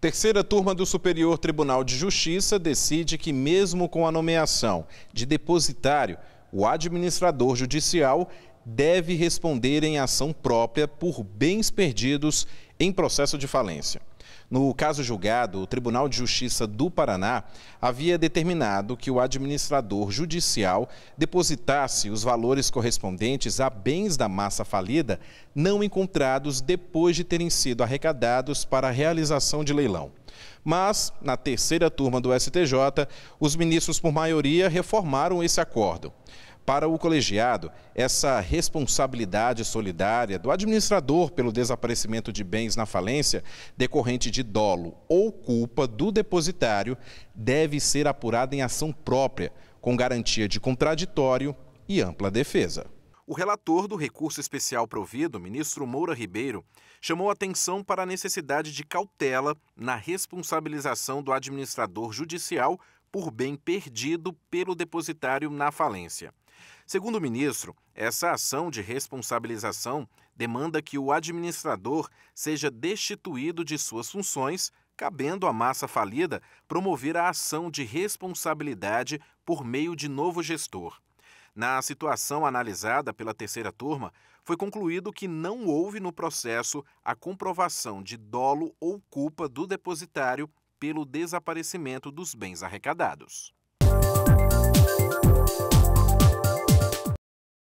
Terceira turma do Superior Tribunal de Justiça decide que, mesmo com a nomeação de depositário, o administrador judicial deve responder em ação própria por bens perdidos em processo de falência. No caso julgado, o Tribunal de Justiça do Paraná havia determinado que o administrador judicial depositasse os valores correspondentes a bens da massa falida não encontrados depois de terem sido arrecadados para a realização de leilão. Mas, na terceira turma do STJ, os ministros, por maioria, reformaram esse acordo. Para o colegiado, essa responsabilidade solidária do administrador pelo desaparecimento de bens na falência, decorrente de dolo ou culpa do depositário, deve ser apurada em ação própria, com garantia de contraditório e ampla defesa. O relator do recurso especial provido, ministro Moura Ribeiro, chamou atenção para a necessidade de cautela na responsabilização do administrador judicial por bem perdido pelo depositário na falência. Segundo o ministro, essa ação de responsabilização demanda que o administrador seja destituído de suas funções, cabendo à massa falida promover a ação de responsabilidade por meio de novo gestor. Na situação analisada pela terceira turma, foi concluído que não houve no processo a comprovação de dolo ou culpa do depositário pelo desaparecimento dos bens arrecadados.